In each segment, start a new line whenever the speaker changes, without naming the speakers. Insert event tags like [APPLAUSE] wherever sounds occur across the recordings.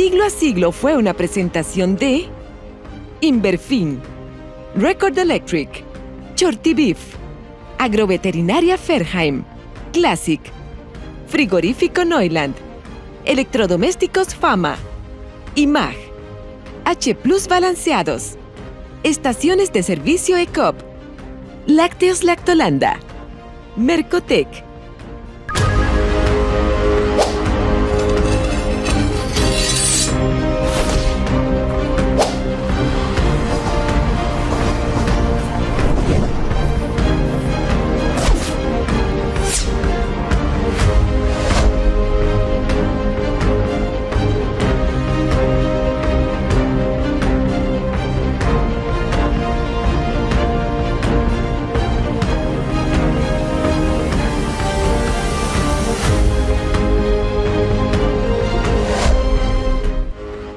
Siglo a Siglo fue una presentación de Inverfin, Record Electric, Shorty Beef, Agroveterinaria Ferheim, Classic, Frigorífico Neuland, Electrodomésticos Fama, IMAG, H Plus Balanceados, Estaciones de Servicio ECOP, Lácteos Lactolanda, Mercotec,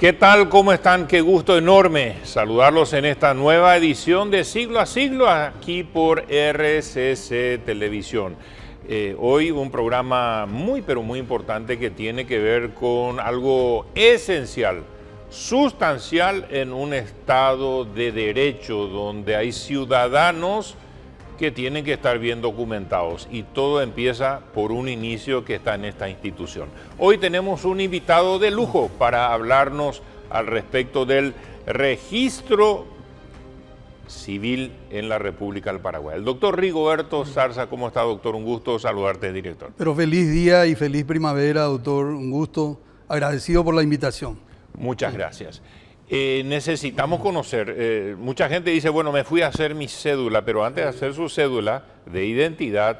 ¿Qué tal? ¿Cómo están? Qué gusto enorme saludarlos en esta nueva edición de Siglo a Siglo aquí por RCC Televisión. Eh, hoy un programa muy pero muy importante que tiene que ver con algo esencial, sustancial en un Estado de Derecho donde hay ciudadanos que tienen que estar bien documentados y todo empieza por un inicio que está en esta institución. Hoy tenemos un invitado de lujo para hablarnos al respecto del registro civil en la República del Paraguay. El doctor Rigoberto Sarza, ¿cómo está doctor? Un gusto saludarte, director.
Pero feliz día y feliz primavera, doctor, un gusto. Agradecido por la
invitación. Muchas gracias. Eh, necesitamos conocer, eh, mucha gente dice, bueno, me fui a hacer mi cédula, pero antes de hacer su cédula de identidad,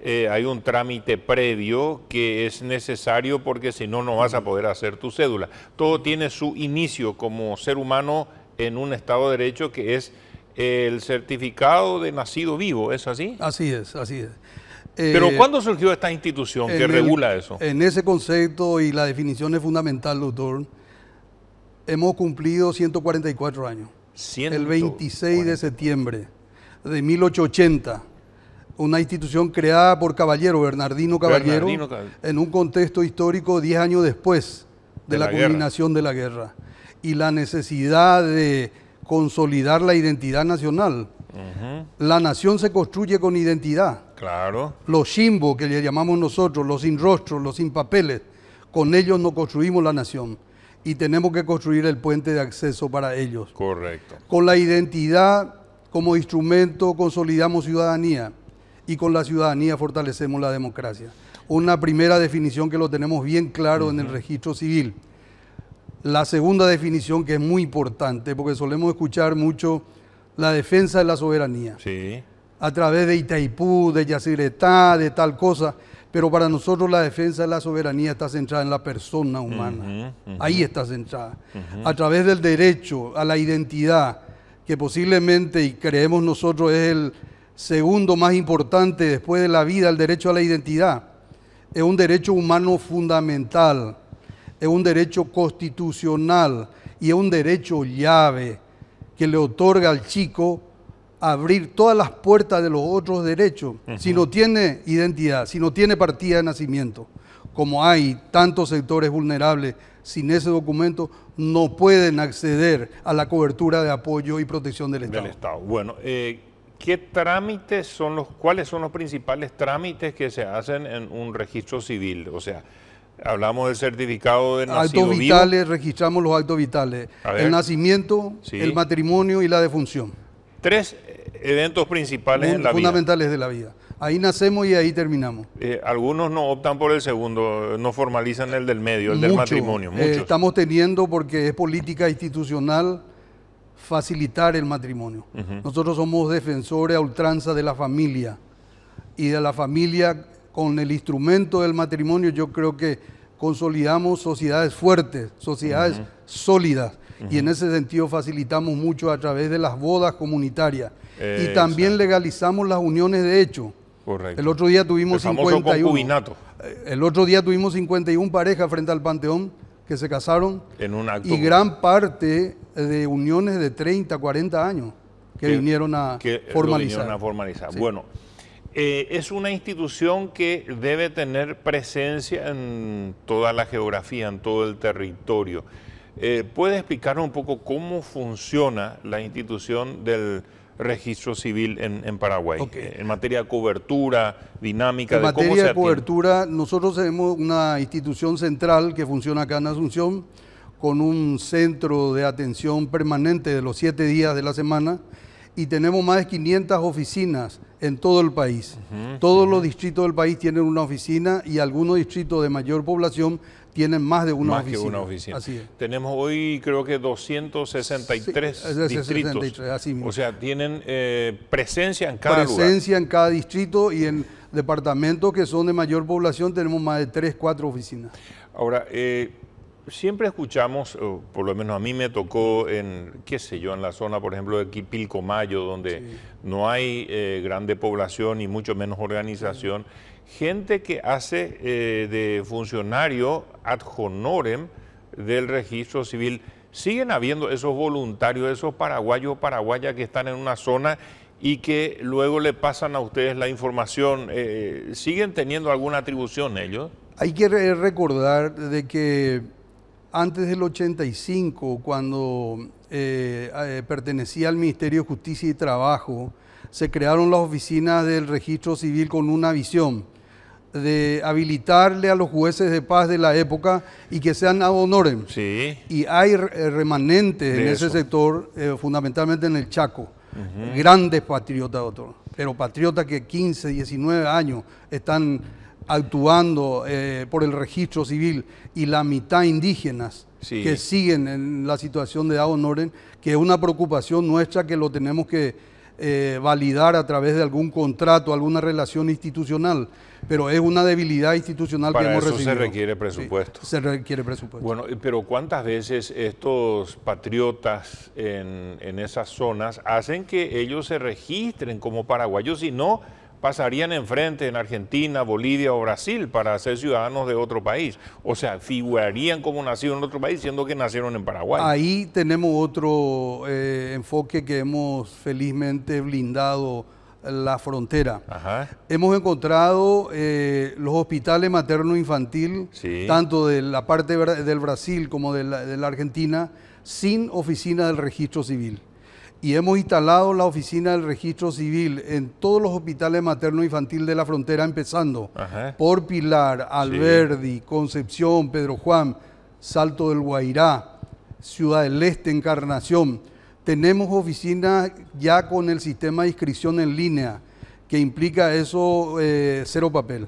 eh, hay un trámite previo que es necesario porque si no, no vas a poder hacer tu cédula. Todo tiene su inicio como ser humano en un Estado de Derecho que es el certificado de nacido vivo, ¿es así?
Así es, así es.
Pero ¿cuándo surgió esta institución que regula eso?
En ese concepto y la definición es fundamental, doctor hemos cumplido 144 años. El 26 de septiembre de 1880, una institución creada por Caballero, Bernardino Caballero, en un contexto histórico 10 años después de, la, culminación de la guerra y la necesidad de consolidar la identidad nacional. La nación se construye con identidad. Claro. Los chimbos que le llamamos nosotros, los sin rostro, los sin papeles, con ellos no construimos la nación y tenemos que construir el puente de acceso para ellos. Correcto. Con la identidad como instrumento consolidamos ciudadanía y con la ciudadanía fortalecemos la democracia. Una primera definición que lo tenemos bien claro en el registro civil. La segunda definición que es muy importante porque solemos escuchar mucho la defensa de la soberanía. Sí. A través de Itaipú, de Yacyretá, de tal cosa. Pero para nosotros la defensa de la soberanía está centrada en la persona humana. Ahí está centrada. A través del derecho a la identidad, que posiblemente, y creemos nosotros, es el segundo más importante después de la vida, el derecho a la identidad. Es un derecho humano fundamental, es un derecho constitucional y es un derecho llave que le otorga al chico abrir todas las puertas de los otros derechos si no tiene identidad, si no tiene partida de nacimiento. Como hay tantos sectores vulnerables sin ese documento, no pueden acceder a la cobertura de apoyo y protección del Estado.
Bueno, eh, ¿qué trámites son los, cuáles son los principales trámites que se hacen en un registro civil? O sea, Hablamos del certificado de nacimiento. Actos vitales,
registramos los actos vitales. El nacimiento, el matrimonio y la defunción.
Tres eventos principales en la fundamentales
vida. Fundamentales de la vida. Ahí nacemos y ahí terminamos.
Eh, algunos no optan por el segundo, no formalizan el del medio, el del matrimonio. Eh, estamos
teniendo, porque es política institucional, facilitar el matrimonio. Nosotros somos defensores a ultranza de la familia. Y de la familia, con el instrumento del matrimonio, yo creo que consolidamos sociedades fuertes, sociedades sólidas y en ese sentido facilitamos mucho a través de las bodas comunitarias. y también legalizamos las uniones de hecho. Correcto. El otro día tuvimos 51. Eh, otro día tuvimos 51 parejas frente al Panteón que se casaron.
En Y gran
parte de uniones de 30, 40 años que, vinieron a formalizar. Bueno,
eh, es una institución que debe tener presencia en toda la geografía, en todo el territorio. Eh, ¿Puede explicarnos un poco cómo funciona la institución del registro civil en, Paraguay? En materia de cobertura, dinámica, en de materia cómo se de
cobertura, nosotros tenemos una institución central que funciona acá en Asunción con un centro de atención permanente de los siete días de la semana y tenemos más de 500 oficinas en todo el país. Todos los distritos del país tienen una oficina y algunos distritos de mayor población tienen más de una oficina. una
oficina. Así Tenemos hoy creo que 263 distritos. o sea, tienen eh, presencia en cada presencia Presencia
en cada distrito y en departamentos que son de mayor población tenemos más de 3, 4 oficinas.
Ahora, eh, siempre escuchamos, por lo menos a mí me tocó en, qué sé yo, en la zona, por ejemplo, de Quipilcomayo, donde no hay eh, grande población y mucho menos organización gente que hace eh, de funcionario ad honorem del registro civil. Siguen habiendo esos voluntarios, esos paraguayos o paraguayas que están en una zona y que luego le pasan a ustedes la información. Eh, eh, ¿Siguen teniendo alguna atribución ellos?
Hay que recordar de que antes del 85, cuando pertenecía al Ministerio de Justicia y Trabajo, se crearon las oficinas del registro civil con una visión de habilitarle a los jueces de paz de la época y que sean ad honorem. Y hay eh, remanentes en ese sector, eh, fundamentalmente en el Chaco, grandes patriotas, doctor. Pero patriotas que 15, 19 años están actuando eh, por el registro civil y la mitad indígenas que siguen en la situación de ad honorem, que es una preocupación nuestra que lo tenemos que eh, validar a través de algún contrato, alguna relación institucional, pero es una debilidad institucional que hemos eso se requiere presupuesto. se requiere presupuesto. Bueno,
pero ¿cuántas veces estos patriotas en, en esas zonas hacen que ellos se registren como paraguayos y no pasarían enfrente en Argentina, Bolivia o Brasil para ser ciudadanos de otro país. O sea, figurarían como nacidos en otro país, siendo que nacieron en Paraguay. Ahí
tenemos otro eh, enfoque que hemos felizmente blindado la frontera. Hemos encontrado eh, los hospitales materno-infantil, tanto de la parte del Brasil como de la Argentina, sin oficina del registro civil y hemos instalado la oficina del registro civil en todos los hospitales materno-infantil e de la frontera, empezando por Pilar, Alberdi, Concepción, Pedro Juan, Salto del Guairá, Ciudad del Este, Encarnación. Tenemos oficinas ya con el sistema de inscripción en línea, que implica eso eh, cero papel.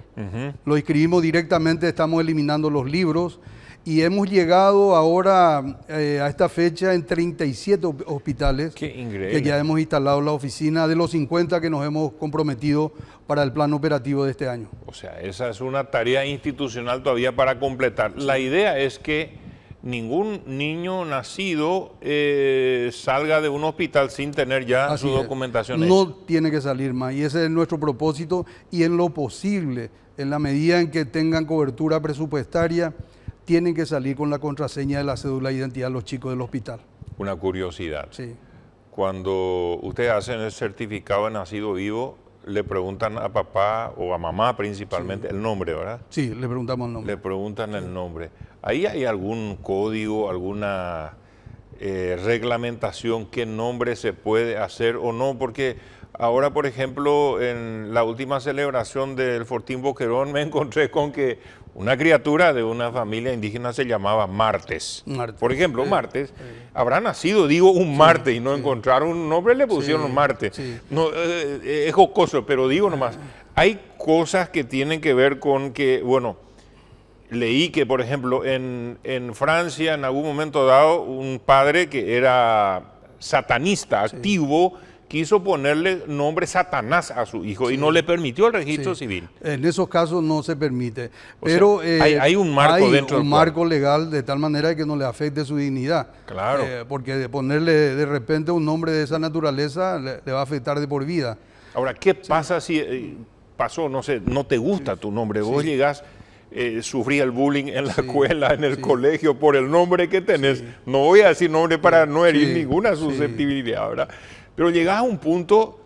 Lo inscribimos directamente, estamos eliminando los libros y hemos llegado ahora eh, a esta fecha en 37 hospitales
que ya
hemos instalado la oficina de los 50 que nos hemos comprometido para el plan operativo de este año.
O sea, esa es una tarea institucional todavía para completar. La idea es que ningún niño nacido eh, salga de un hospital sin tener ya su documentación. No
tiene que salir más y ese es nuestro propósito y en lo posible, en la medida en que tengan cobertura presupuestaria, tienen que salir con la contraseña de la cédula de identidad los chicos del hospital.
Una curiosidad. Sí. Cuando ustedes hacen el certificado de nacido vivo, le preguntan a papá o a mamá principalmente el nombre, ¿verdad? Sí, le preguntamos el nombre. Le preguntan el nombre. ¿Ahí hay algún código, alguna eh, reglamentación, qué nombre se puede hacer o no? Porque ahora, por ejemplo, en la última celebración del Fortín Boquerón me [LAUGHS] encontré con que una criatura de una familia indígena se llamaba Martes. Por ejemplo, Martes habrá nacido, digo, un Marte Martes y no encontraron un nombre, le pusieron Martes. No, eh, es jocoso, pero digo nomás, ah. hay cosas que tienen que ver con que, bueno, leí que, por ejemplo, en, en Francia en algún momento dado, un padre que era satanista, activo, quiso ponerle nombre Satanás a su hijo y no le permitió el registro civil.
En esos casos no se permite. pero eh, hay, un marco dentro legal de tal manera que no le afecte su dignidad. Claro. Eh, porque de ponerle de repente un nombre de esa naturaleza le,
va a afectar de por vida. Ahora, ¿qué pasa si eh, pasó, no sé, no te gusta tu nombre? Vos llegás sufrí el bullying en la escuela, en el colegio, por el nombre que tenés. No voy a decir nombre para no herir ninguna susceptibilidad, ¿verdad? Pero llegas a un punto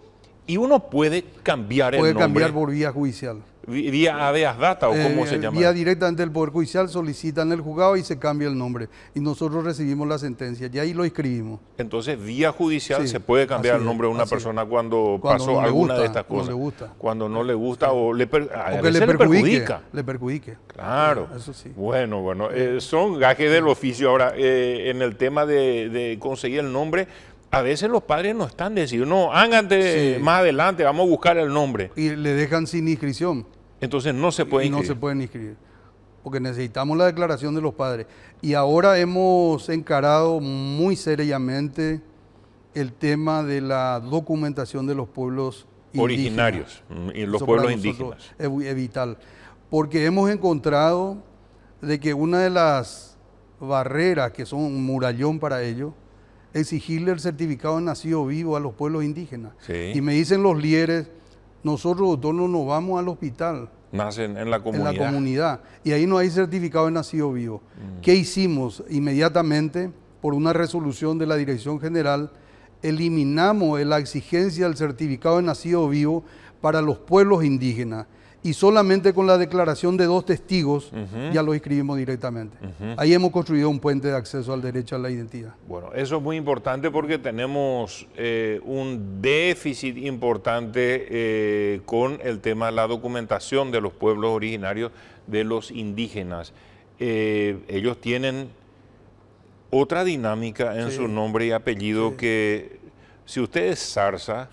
y uno puede cambiar el nombre. Puede cambiar
por vía judicial.
Vía ADEAS Data o cómo se eh, llama. Vía
directamente el Poder Judicial, solicitan el juzgado y se cambia el nombre. Y nosotros recibimos la sentencia y ahí lo escribimos.
Entonces, vía judicial se puede cambiar el nombre de una persona cuando, pasó alguna de estas cosas. Cuando le gusta. Cuando no le gusta o le, que le, perjudica. Le perjudique. Claro. Ah, eso sí. Bueno, bueno. Eh, son gajes del oficio. Ahora, eh, en el tema de conseguir el nombre, a veces los padres no están decididos, no, háganse más adelante, vamos a buscar el nombre. Y
le dejan sin inscripción. Entonces no se pueden inscribir. no se pueden inscribir, porque necesitamos la declaración de los padres. Y ahora hemos encarado muy seriamente el tema de la documentación de los pueblos originarios, indígenas. Mm, y los pueblos indígenas. Es, vital, porque hemos encontrado de que una de las barreras que son un murallón para ellos, exigirle el certificado de nacido vivo a los pueblos indígenas. Y me dicen los líderes, nosotros doctor no nos vamos al hospital.
Nacen en, la comunidad. En la
comunidad. Y ahí no hay certificado de nacido vivo. Mm. ¿Qué hicimos? Inmediatamente, por una resolución de la Dirección General, eliminamos la exigencia del certificado de nacido vivo para los pueblos indígenas y solamente con la declaración de dos testigos ya lo inscribimos directamente. Ahí hemos construido un puente de acceso al derecho a la identidad.
Bueno, eso es muy importante porque tenemos eh, un déficit importante eh, con el tema de la documentación de los pueblos originarios de los indígenas. Eh, ellos tienen otra dinámica en su nombre y apellido que si usted es zarza,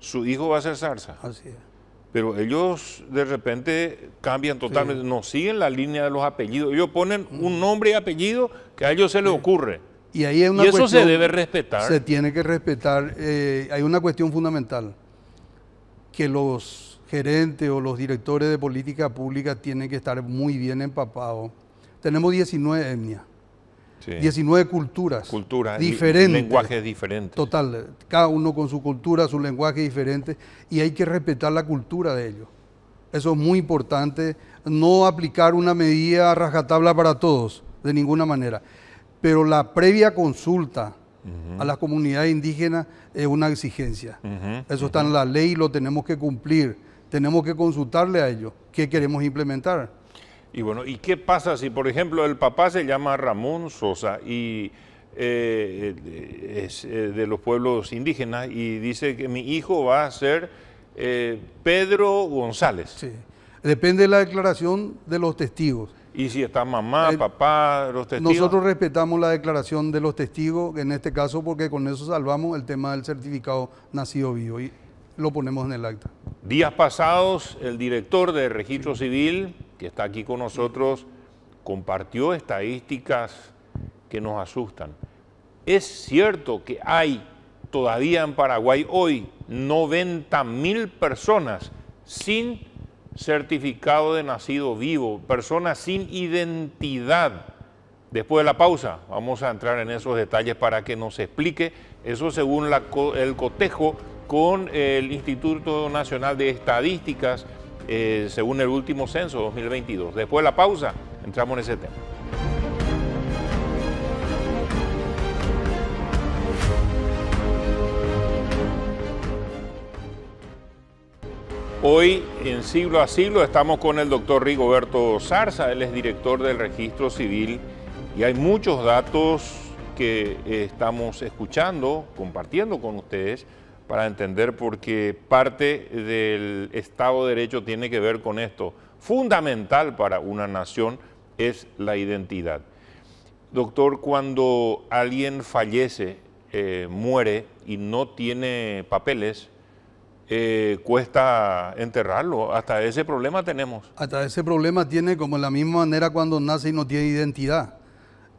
su hijo va a ser zarza. Así es pero ellos de repente cambian totalmente, no siguen la línea de los apellidos, ellos ponen mm. un nombre y apellido que a ellos se les ocurre. Y, ahí eso se debe respetar. Se
tiene que respetar. Eh, hay una cuestión fundamental, que los gerentes o los directores de política pública tienen que estar muy bien empapados. Tenemos 19 etnias.
19 culturas. Diferentes. Lenguajes diferentes. Total.
Cada uno con su cultura, su lenguaje diferente. Y hay que respetar la cultura de ellos. Eso es muy importante. No aplicar una medida rajatabla para todos, de ninguna manera. Pero la previa consulta a las comunidades indígenas es una exigencia. Eso está en la ley lo tenemos que cumplir. Tenemos que consultarle a ellos qué queremos implementar.
Y bueno, ¿y qué pasa si, por ejemplo, el papá se llama Ramón Sosa y eh, eh, es eh, de los pueblos indígenas y dice que mi hijo va a ser Pedro González? Sí, depende de la declaración
de los testigos.
¿Y si está mamá, papá, los testigos? Nosotros
respetamos la declaración de los testigos, en este caso, porque con eso salvamos el tema del certificado nacido vivo y lo ponemos en el acta.
Días pasados, el director de Registro Civil que está aquí con nosotros, compartió estadísticas que nos asustan. Es cierto que hay todavía en Paraguay hoy 90.000 personas sin certificado de nacido vivo, personas sin identidad. Después de la pausa vamos a entrar en esos detalles para que nos explique eso según el cotejo con el Instituto Nacional de Estadísticas eh, según el último censo 2022. Después de la pausa, entramos en ese tema. Hoy en siglo a siglo estamos con el doctor Rigoberto Zarza, él es director del registro civil y hay muchos datos que estamos escuchando, compartiendo con ustedes para entender porque parte del Estado de Derecho tiene que ver con esto. Fundamental para una nación es la identidad. Doctor, cuando alguien fallece, eh, muere y no tiene papeles, eh, cuesta enterrarlo. Hasta ese problema tenemos.
Hasta ese problema tiene como la misma manera cuando nace y no tiene identidad.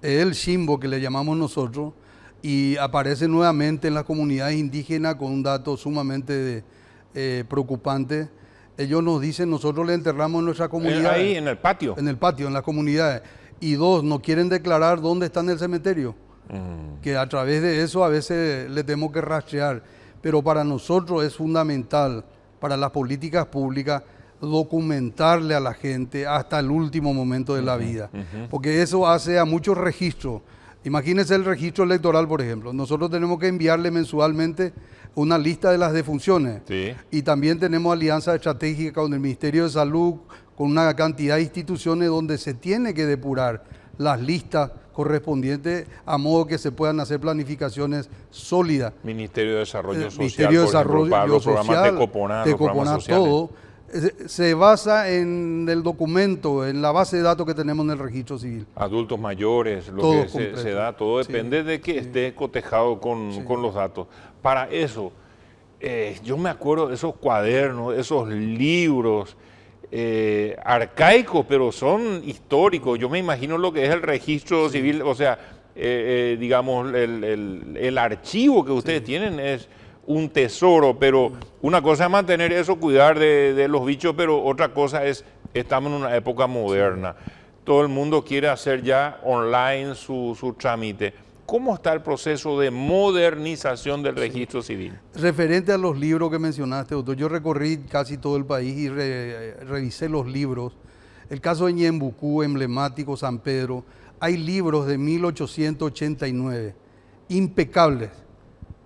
El chimbo que le llamamos nosotros y aparece nuevamente en las comunidades indígenas con un dato sumamente eh, preocupante. Ellos nos dicen, nosotros le enterramos en nuestra eh, comunidad. Ahí, en el patio. En el patio, en las comunidades. Y dos, no quieren declarar dónde está en el cementerio. Mm. Que a través de eso a veces le tenemos que rastrear. Pero para nosotros es fundamental, para las políticas públicas, documentarle a la gente hasta el último momento de la vida. Porque eso hace a muchos registros. Imagínense el registro electoral, por ejemplo. Nosotros tenemos que enviarle mensualmente una lista de las defunciones. Y también tenemos alianza estratégica con el Ministerio de Salud, con una cantidad de instituciones donde se tiene que depurar las listas correspondientes a modo que se puedan hacer planificaciones sólidas.
Ministerio de Desarrollo eh, Social, Ministerio de Desarrollo para los programas de sociales
se basa en el documento, en la base de datos que tenemos en el registro civil.
Adultos mayores, lo que se, da, todo depende de que esté cotejado con, los datos. Para eso, eh, yo me acuerdo de esos cuadernos, esos libros eh, arcaicos, pero son históricos. Yo me imagino lo que es el registro civil, o sea, eh, digamos, el, archivo que ustedes tienen es un tesoro, pero una cosa es mantener eso, cuidar de, los bichos, pero otra cosa es, estamos en una época moderna. Todo el mundo quiere hacer ya online su, trámite. ¿Cómo está el proceso de modernización del registro civil?
Referente a los libros que mencionaste, doctor, yo recorrí casi todo el país y revisé los libros. El caso de Ñembucú, emblemático, San Pedro, hay libros de 1889, impecables,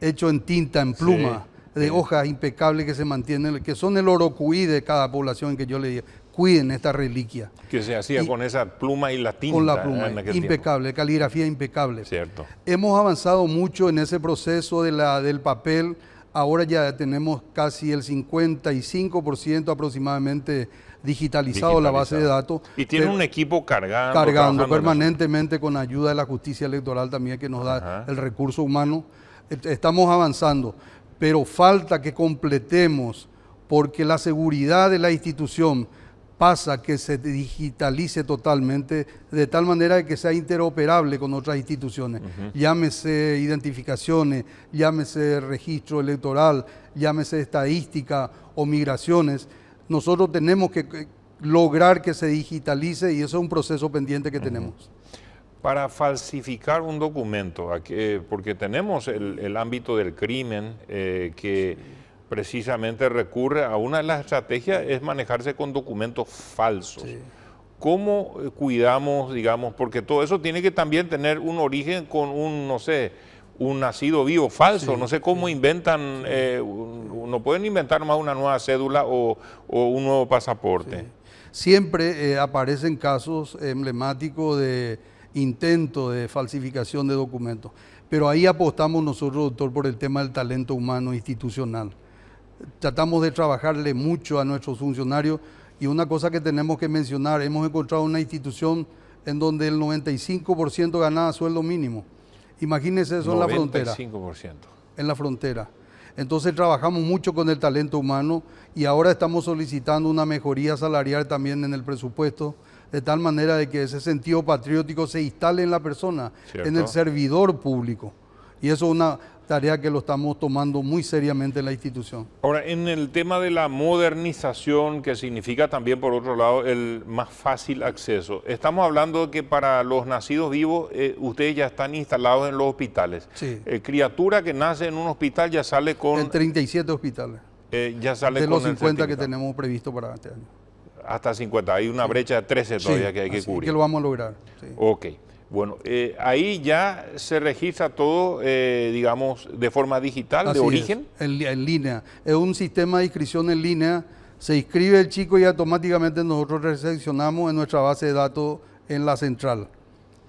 hecho en tinta, en pluma, de hojas impecables que se mantienen, que son el orocuí de cada población que yo le digo. Cuiden esta
reliquia. Que se hacía con esa pluma y la tinta. Con la ¿eh? pluma, impecable, caligrafía impecable. Cierto.
Hemos avanzado mucho en ese proceso de la, del papel. Ahora ya tenemos casi el 55% aproximadamente digitalizado, la base de datos. Y tiene un equipo
cargando. Cargando
permanentemente con ayuda de la justicia electoral también que nos da el recurso humano estamos avanzando, pero falta que completemos porque la seguridad de la institución pasa que se digitalice totalmente de tal manera que sea interoperable con otras instituciones. Llámese identificaciones, llámese registro electoral, llámese estadística o migraciones. Nosotros tenemos que lograr que se digitalice y eso es un proceso pendiente que tenemos
para falsificar un documento, porque tenemos el, ámbito del crimen eh, que precisamente recurre a una de las estrategias es manejarse con documentos falsos. ¿Cómo eh, cuidamos, digamos, porque todo eso tiene que también tener un origen con un, no sé, un nacido vivo falso, no sé cómo inventan, eh, no pueden inventar más una nueva cédula o, un nuevo pasaporte.
Siempre aparecen casos emblemáticos de intento de falsificación de documentos. Pero ahí apostamos nosotros, doctor, por el tema del talento humano institucional. Tratamos de trabajarle mucho a nuestros funcionarios y una cosa que tenemos que mencionar, hemos encontrado una institución en donde el 95% ganaba sueldo mínimo. Imagínense eso en la frontera. 95%. En la frontera. Entonces trabajamos mucho con el talento humano y ahora estamos solicitando una mejoría salarial también en el presupuesto de tal manera de que ese sentido patriótico se instale en la persona, en el servidor público. Y eso es una tarea que lo estamos tomando muy seriamente en la institución.
Ahora, en el tema de la modernización, que significa también, por otro lado, el más fácil acceso, estamos hablando de que para los nacidos vivos, eh, ustedes ya están instalados en los hospitales. Sí. Eh, criatura que nace en un hospital ya sale con... En
37 hospitales.
Eh, ya sale de los 50 que
tenemos previsto para este año
hasta 50. Hay una brecha de 13 todavía que hay que cubrir. que lo vamos a lograr. Ok. Bueno, eh, ahí ya se registra todo, eh, digamos, de forma digital, de origen.
en, línea. Es un sistema de inscripción en línea. Se inscribe el chico y automáticamente nosotros recepcionamos en nuestra base de datos en la central.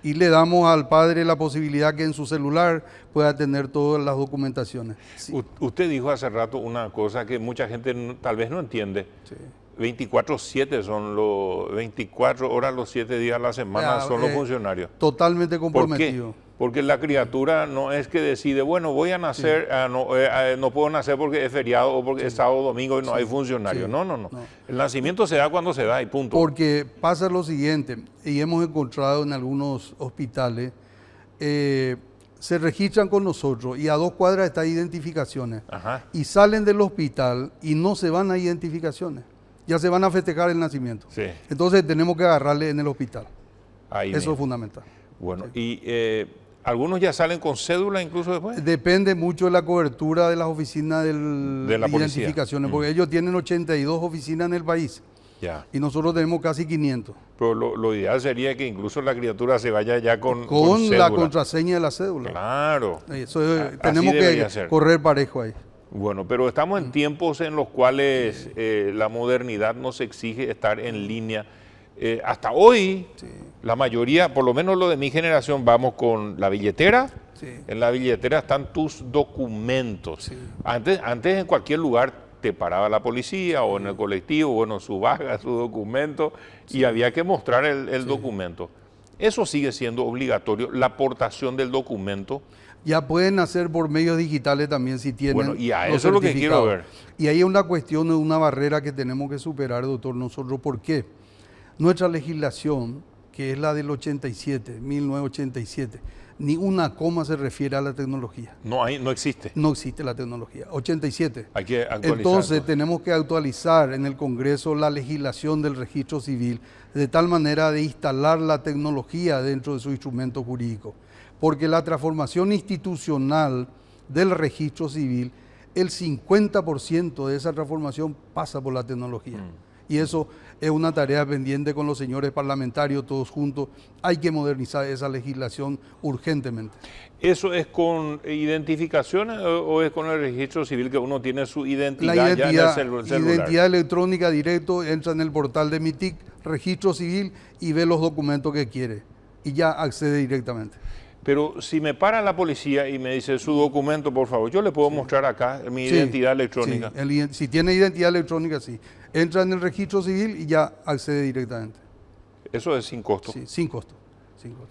Y le damos al padre la posibilidad que en su celular pueda tener todas las documentaciones.
usted dijo hace rato una cosa que mucha gente tal vez no entiende. Sí 24-7 son los 24 horas los 7 días a la semana ah, son los eh, funcionarios.
Totalmente comprometido.
Porque la criatura no es que decide, bueno, voy a nacer, ah, eh, ah, eh, no, puedo nacer porque es feriado o porque es sábado domingo y no hay funcionarios. No, no, no, El nacimiento se da cuando se da y punto. Porque
pasa lo siguiente, y hemos encontrado en algunos hospitales, se registran con nosotros y a dos cuadras están identificaciones. Y salen del hospital y no se van a identificaciones ya se van a festejar el nacimiento. Entonces tenemos que agarrarle en el hospital. Eso es fundamental.
Bueno, y eh, algunos ya salen con cédula incluso después.
Depende mucho de la cobertura de las oficinas de, la porque mm. ellos tienen 82 oficinas en el país. Ya. Y nosotros tenemos casi
500. Pero lo, ideal sería que incluso la criatura se vaya ya con. Con, con la
contraseña de la cédula.
Claro. Eh, tenemos que correr parejo ahí. Bueno, pero estamos en mm. tiempos en los cuales eh, la modernidad nos exige estar en línea. Eh, hasta hoy, la mayoría, por lo menos lo de mi generación, vamos con la billetera. En la billetera están tus documentos. Antes, antes en cualquier lugar te paraba la policía o en el colectivo, bueno, su vaga, su documento, y había que mostrar el, el documento. Eso sigue siendo obligatorio, la aportación del documento
ya pueden hacer por medios digitales también si tienen. Bueno, y eso es lo que quiero ver. Y ahí es una cuestión, una barrera que tenemos que superar, doctor, nosotros. ¿Por qué? Nuestra legislación, que es la del 87, 1987, ni una coma se refiere a la tecnología.
No hay, no existe.
No existe la tecnología. 87.
Hay que actualizar. Entonces
tenemos que actualizar en el Congreso la legislación del registro civil de tal manera de instalar la tecnología dentro de su instrumento jurídico porque la transformación institucional del registro civil, el 50% de esa transformación pasa por la tecnología. Mm. Y eso es una tarea pendiente con los señores parlamentarios, todos juntos. Hay que modernizar esa legislación urgentemente.
¿Eso es con identificaciones eh, o es con el registro civil que uno tiene su identidad, la identidad ya Identidad
electrónica directo, entra en el portal de MITIC, registro civil y ve los documentos que quiere. Y ya accede directamente.
Pero si me para la policía y me dice su documento, por favor, yo le puedo mostrar acá mi identidad electrónica.
Sí. si tiene identidad electrónica, sí. Entra en el registro civil y ya accede directamente.
Eso es sin costo. Sí, sin costo.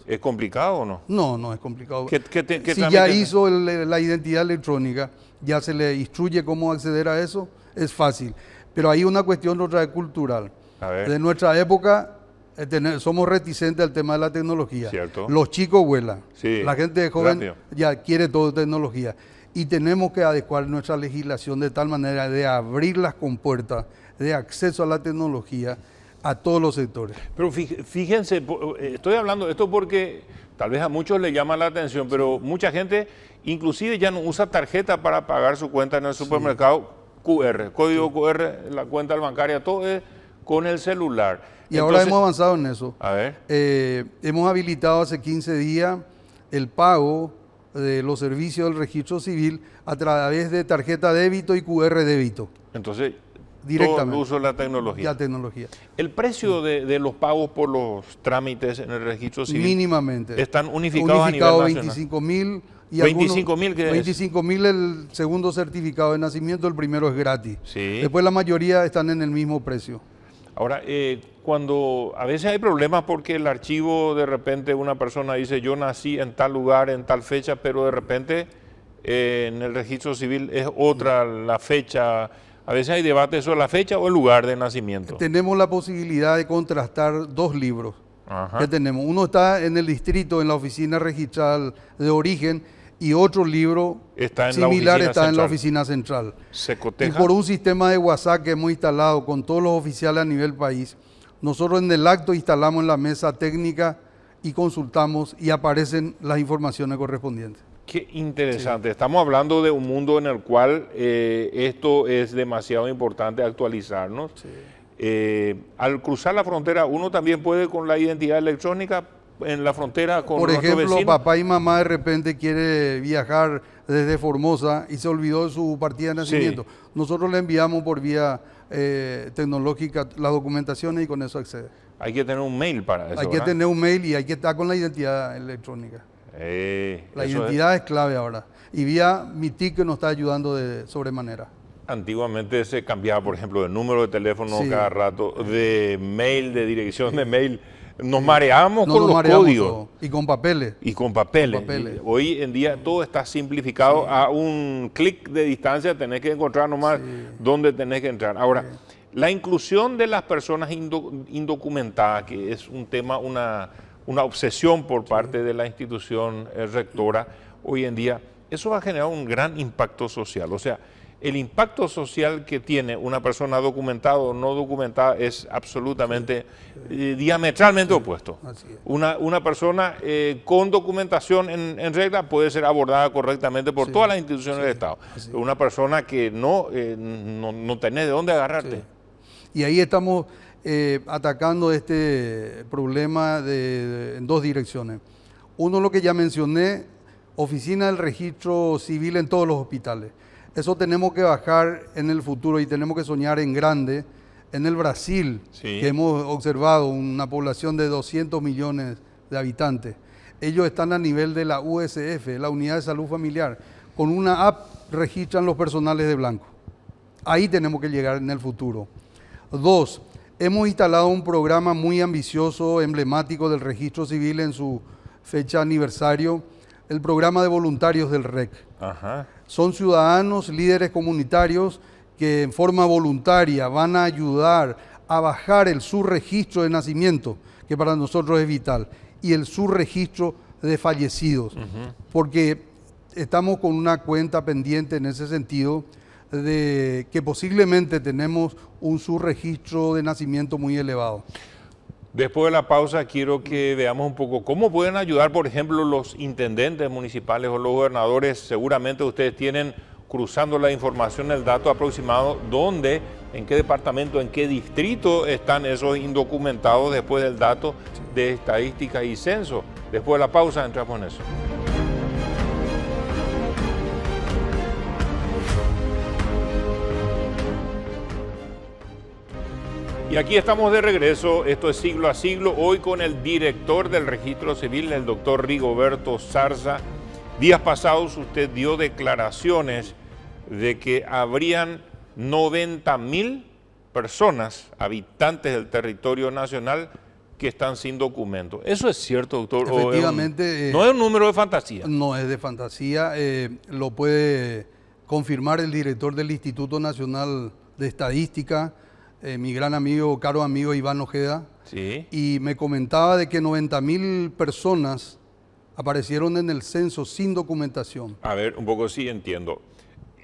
¿Es complicado o no? No,
no es complicado. si ya hizo la identidad electrónica, ya se le instruye cómo acceder a eso, es fácil. Pero hay una cuestión otra vez cultural. A ver. De nuestra época, eh, somos reticentes al tema de la tecnología. Los chicos vuelan. la gente joven ya quiere toda tecnología. Y tenemos que adecuar nuestra legislación de tal manera de abrir las compuertas de acceso a la tecnología a todos los sectores.
Pero fíjense, eh, estoy hablando de esto porque tal vez a muchos le llama la atención, pero mucha gente inclusive ya no usa tarjeta para pagar su cuenta en el supermercado QR, código QR, la cuenta bancaria, todo es con el celular. Y ahora hemos
avanzado en eso. A ver. Eh, hemos habilitado hace 15 días el pago de los servicios del registro civil a través de tarjeta débito y QR
débito. Entonces, directamente. Todo uso la tecnología. La tecnología. El precio de, los pagos por los trámites en el registro civil. Mínimamente. Están unificados 25 mil. Y 25 mil que 25
mil el segundo certificado de nacimiento, el primero es gratis. Sí. Después la mayoría están en el mismo precio.
Ahora, eh, cuando a veces hay problemas porque el archivo de repente una persona dice yo nací en tal lugar, en tal fecha, pero de repente eh, en el registro civil es otra la fecha. A veces hay debate sobre la fecha o el lugar de nacimiento.
Tenemos la posibilidad de contrastar dos libros que tenemos. Uno está en el distrito, en la oficina registral de origen, y otro libro similar está en la oficina central. Y por un sistema de WhatsApp que hemos instalado con todos los oficiales a nivel país, nosotros en el acto instalamos en la mesa técnica y consultamos y aparecen las informaciones
correspondientes. Qué interesante. Estamos hablando de un mundo en el cual eh, esto es demasiado importante actualizarnos. Eh, al cruzar la frontera, uno también puede con la identidad electrónica en la frontera con Por ejemplo, papá
y mamá de repente quiere viajar desde Formosa y se olvidó de su partida de nacimiento. Nosotros le enviamos por vía eh, tecnológica las documentaciones y con eso accede.
Hay que tener un mail para eso. Hay que tener
un mail y hay que estar con la identidad electrónica.
Eh, la identidad
es. clave ahora. Y vía mi que nos está ayudando de sobremanera.
Antiguamente se cambiaba, por ejemplo, el número de teléfono cada rato, de mail, de dirección de mail. Nos mareamos con los códigos.
Y con papeles. Y con papeles.
Hoy en día todo está simplificado a un clic de distancia, tenés que encontrar nomás dónde tenés que entrar. Ahora, la inclusión de las personas indocumentadas, que es un tema, una, una obsesión por parte de la institución eh, rectora hoy en día, eso va a generar un gran impacto social. O sea, el impacto social que tiene una persona documentada o no documentada es absolutamente eh, diametralmente opuesto. Una, persona eh, con documentación en, regla puede ser abordada correctamente por todas las instituciones del Estado. Una persona que no, eh, no, no, tenés de dónde agarrarte.
Y ahí estamos atacando este problema en dos direcciones. Uno, lo que ya mencioné, oficina del registro civil en todos los hospitales. Eso tenemos que bajar en el futuro y tenemos que soñar en grande. En el Brasil, que hemos observado una población de 200 millones de habitantes, ellos están a nivel de la USF, la Unidad de Salud Familiar. Con una app registran los personales de blanco. Ahí tenemos que llegar en el futuro. Dos, hemos instalado un programa muy ambicioso, emblemático del registro civil en su fecha aniversario, el programa de voluntarios del REC. Son ciudadanos, líderes comunitarios que en forma voluntaria van a ayudar a bajar el subregistro de nacimiento, que para nosotros es vital, y el subregistro de fallecidos, porque estamos con una cuenta pendiente en ese sentido de que posiblemente tenemos un subregistro de nacimiento muy elevado.
Después de la pausa quiero que veamos un poco cómo pueden ayudar, por ejemplo, los intendentes municipales o los gobernadores. Seguramente ustedes tienen cruzando la información, el dato aproximado, dónde, en qué departamento, en qué distrito están esos indocumentados después del dato de estadística y censo. Después de la pausa entramos en eso. Y aquí estamos de regreso, esto es siglo a siglo, hoy con el director del registro civil, el doctor Rigoberto Sarza. Días pasados usted dio declaraciones de que habrían 90 mil personas, habitantes del territorio nacional, que están sin documento. ¿Eso es cierto, doctor? Efectivamente. Eh, no es un número de fantasía. No
es de fantasía, eh, lo puede confirmar el director del Instituto Nacional de Estadística, eh, mi gran amigo, caro amigo Iván Ojeda, y me comentaba de que 90 mil personas aparecieron en el censo sin documentación.
A ver, un poco sí entiendo.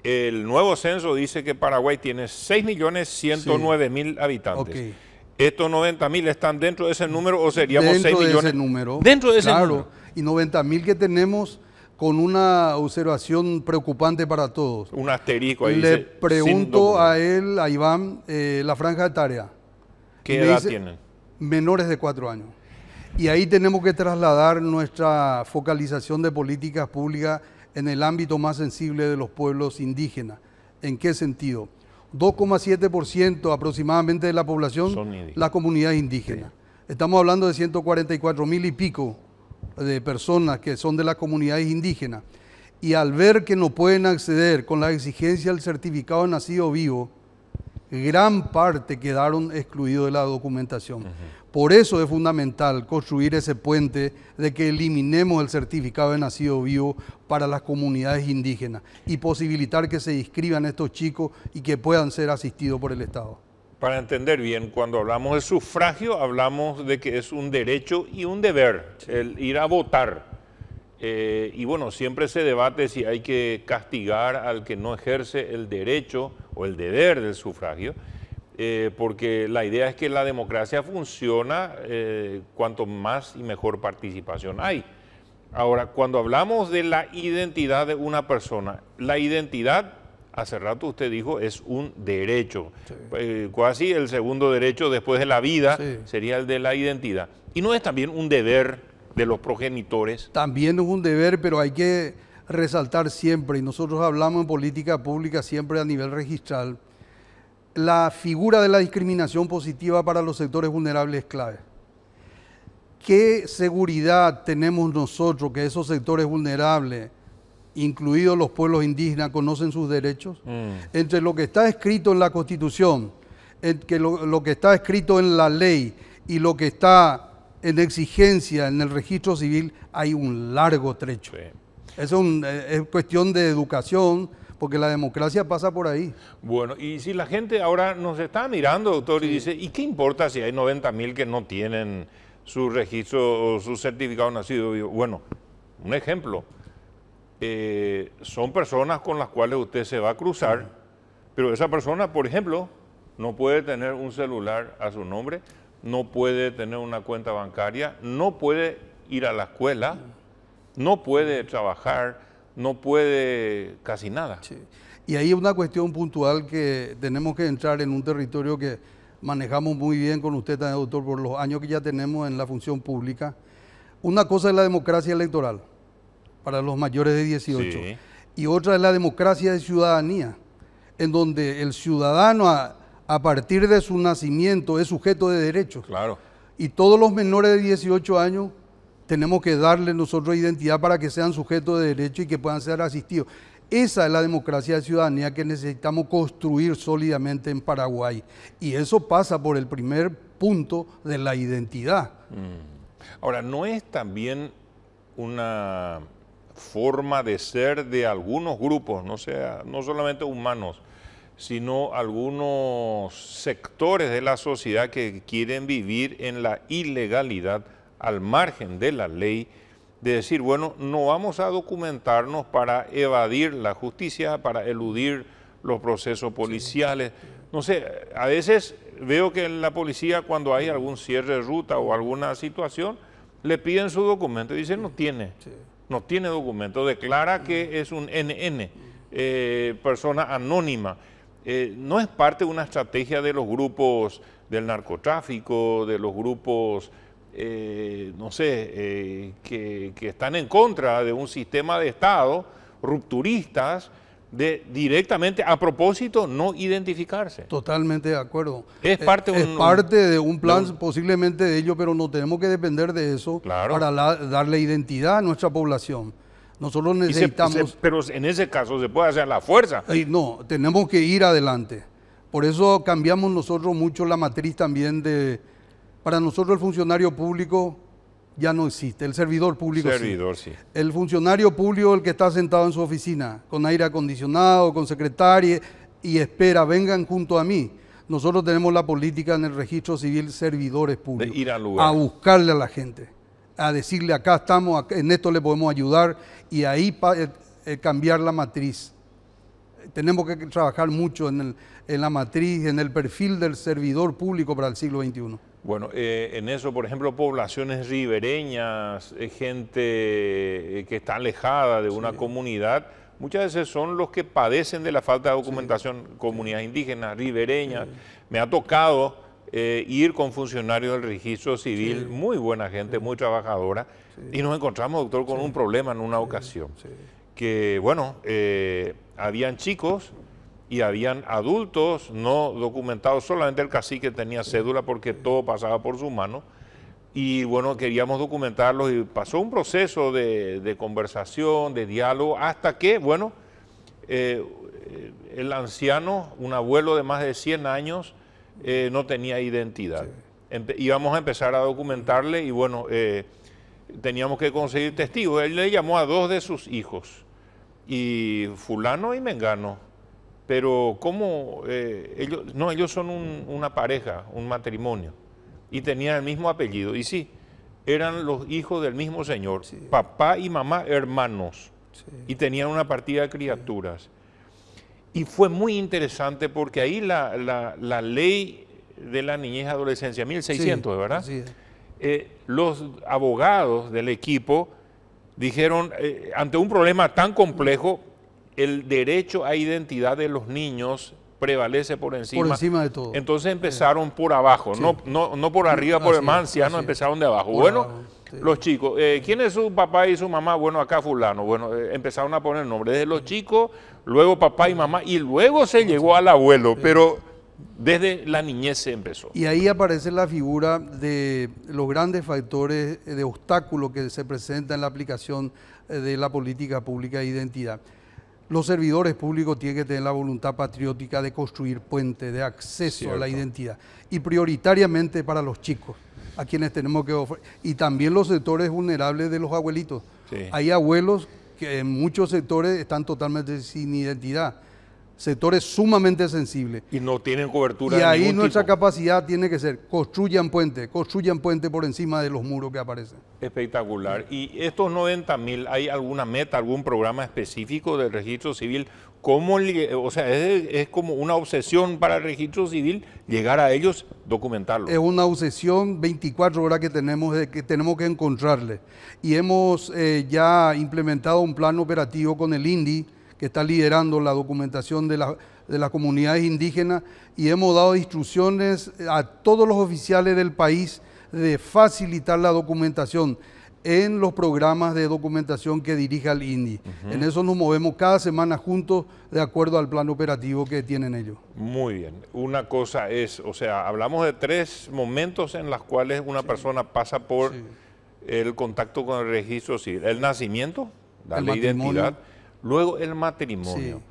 El nuevo censo dice que Paraguay tiene 6.109.000 mil habitantes. ¿Estos ¿Estos 90.000 están dentro de ese número o seríamos 6 millones? Dentro de ese número. Dentro de ese claro. número.
Y 90.000 que tenemos con una observación preocupante para todos.
Un asterisco ahí. Le pregunto
a él, a Iván, eh, la franja de tarea. ¿Qué edad tienen? Menores de cuatro años. Y ahí tenemos que trasladar nuestra focalización de políticas públicas en el ámbito más sensible de los pueblos indígenas. ¿En qué sentido? 2,7% aproximadamente de la población, Son la comunidad indígena. Estamos hablando de 144 mil y pico de personas que son de las comunidades indígenas y al ver que no pueden acceder con la exigencia del certificado de nacido vivo, gran parte quedaron excluidos de la documentación. Por eso es fundamental construir ese puente de que eliminemos el certificado de nacido vivo para las comunidades indígenas y posibilitar que se inscriban estos chicos y que puedan ser asistidos por el Estado
para entender bien, cuando hablamos del sufragio, hablamos de que es un derecho y un deber, el ir a votar. Eh, y bueno, siempre se debate si hay que castigar al que no ejerce el derecho o el deber del sufragio, eh, porque la idea es que la democracia funciona eh, cuanto más y mejor participación hay. Ahora, cuando hablamos de la identidad de una persona, la identidad hace rato usted dijo, es un derecho. Eh, el segundo derecho después de la vida sería el de la identidad. ¿Y no es también un deber de los progenitores?
También es un deber, pero hay que resaltar siempre, y nosotros hablamos en política pública siempre a nivel registral, la figura de la discriminación positiva para los sectores vulnerables es clave. ¿Qué seguridad tenemos nosotros que esos sectores vulnerables incluidos los pueblos indígenas, conocen sus derechos. Mm. Entre lo que está escrito en la Constitución, que lo, que está escrito en la ley y lo que está en exigencia en el registro civil, hay un largo trecho. Es, un, eh, cuestión de educación, porque la democracia pasa por ahí.
Bueno, y si la gente ahora nos está mirando, doctor, y dice, ¿y qué importa si hay 90 mil que no tienen su registro o su certificado nacido? Bueno, un ejemplo. Eh, son personas con las cuales usted se va a cruzar, pero esa persona, por ejemplo, no puede tener un celular a su nombre, no puede tener una cuenta bancaria, no puede ir a la escuela, no puede trabajar, no puede casi nada. Y ahí una cuestión puntual que
tenemos que entrar en un territorio que manejamos muy bien con usted, doctor, por los años que ya tenemos en la función pública. Una cosa es la democracia electoral para los mayores de 18. Y otra es la democracia de ciudadanía, en donde el ciudadano a, partir de su nacimiento es sujeto de derechos. Claro. Y todos los menores de 18 años tenemos que darle nosotros identidad para que sean sujetos de derechos y que puedan ser asistidos. Esa es la democracia de ciudadanía que necesitamos construir sólidamente en Paraguay. Y eso pasa por el primer punto de la identidad.
Mm. Ahora, ¿no es también una forma de ser de algunos grupos, no, sea, no solamente humanos, sino algunos sectores de la sociedad que quieren vivir en la ilegalidad al margen de la ley, de decir, bueno, no vamos a documentarnos para evadir la justicia, para eludir los procesos policiales. No sé, a veces veo que la policía cuando hay algún cierre de ruta o alguna situación, le piden su documento y dicen no tiene no tiene documento, declara que es un NN, eh, persona anónima. Eh, ¿No es parte de una estrategia de los grupos del narcotráfico, de los grupos, eh, no sé, que, que, están en contra de un sistema de Estado, rupturistas, de directamente a propósito no identificarse.
Totalmente de acuerdo. Es eh, parte, es, parte de un plan posiblemente de ello, pero no tenemos que depender de eso para darle identidad a nuestra población. Nosotros necesitamos...
pero en ese caso se puede hacer la fuerza. no,
tenemos que ir adelante. Por eso cambiamos nosotros mucho la matriz también de... Para nosotros el funcionario público ya no existe. El servidor público sí. El funcionario público, el que está sentado en su oficina, con aire acondicionado, con secretaria, y espera, vengan junto a mí. Nosotros tenemos la política en el registro civil servidores públicos. ir A buscarle a la gente, a decirle acá estamos, en esto le podemos ayudar y ahí eh, eh, cambiar la matriz. Tenemos que trabajar mucho en, en la matriz, en el perfil del servidor público para el siglo XXI.
Bueno, eh, en eso, por ejemplo, poblaciones ribereñas, eh, gente eh, que está alejada de una comunidad, muchas veces son los que padecen de la falta de documentación, comunidad comunidades indígenas, ribereñas. Me ha tocado ir con funcionarios del registro civil, muy buena gente, muy trabajadora, y nos encontramos, doctor, con un problema en una ocasión. Que, bueno, habían chicos y habían adultos no documentados, solamente el cacique tenía cédula porque todo pasaba por su mano Y bueno, queríamos documentarlos y pasó un proceso de, conversación, de diálogo, hasta que, bueno, eh, el anciano, un abuelo de más de 100 años, eh, no tenía identidad. íbamos a empezar a documentarle y bueno, eh, teníamos que conseguir testigos. Él le llamó a dos de sus hijos, y fulano y mengano pero ¿cómo? Eh, ellos, no, ellos son una pareja, un matrimonio, y tenían el mismo apellido, y sí, eran los hijos del mismo señor, papá y mamá hermanos, y tenían una partida de criaturas. Y fue muy interesante porque ahí la, ley de la niñez adolescencia, 1600, ¿verdad? Eh, los abogados del equipo dijeron, eh, ante un problema tan complejo, el derecho a identidad de los niños prevalece por encima. Por encima de todo. Entonces empezaron por abajo, no, por arriba, por el más empezaron de abajo. bueno, los chicos, eh, ¿quién es su papá y su mamá? Bueno, acá fulano. Bueno, eh, empezaron a poner nombres de los chicos, luego papá y mamá, y luego se llegó al abuelo, pero desde la niñez se empezó.
Y ahí aparece la figura de los grandes factores de obstáculo que se presenta en la aplicación eh, de la política pública de identidad los servidores públicos tienen que tener la voluntad patriótica de construir puentes de acceso a la identidad y prioritariamente para los chicos, a quienes tenemos que ofrecer, y también los sectores vulnerables de los abuelitos. Hay abuelos que en muchos sectores están totalmente sin identidad sectores sumamente sensibles.
Y no tienen cobertura. Y ahí nuestra
capacidad tiene que ser, construyan puentes, construyan puentes por encima de los muros que aparecen.
Espectacular. Y estos 90 mil, ¿hay alguna meta, algún programa específico del registro civil? ¿Cómo, o sea, es, como una obsesión para el registro civil llegar a ellos, documentarlo Es
una obsesión 24 horas que tenemos, que tenemos que encontrarle. Y hemos eh, ya implementado un plan operativo con el INDI, que está liderando la documentación de, de las comunidades indígenas y hemos dado instrucciones a todos los oficiales del país de facilitar la documentación en los programas de documentación que dirige el INDI. En eso nos movemos cada semana juntos de acuerdo al plan operativo que tienen ellos.
Muy bien. Una cosa es, o sea, hablamos de tres momentos en los cuales una persona pasa por el contacto con el registro civil. El nacimiento, la identidad, Luego el matrimonio.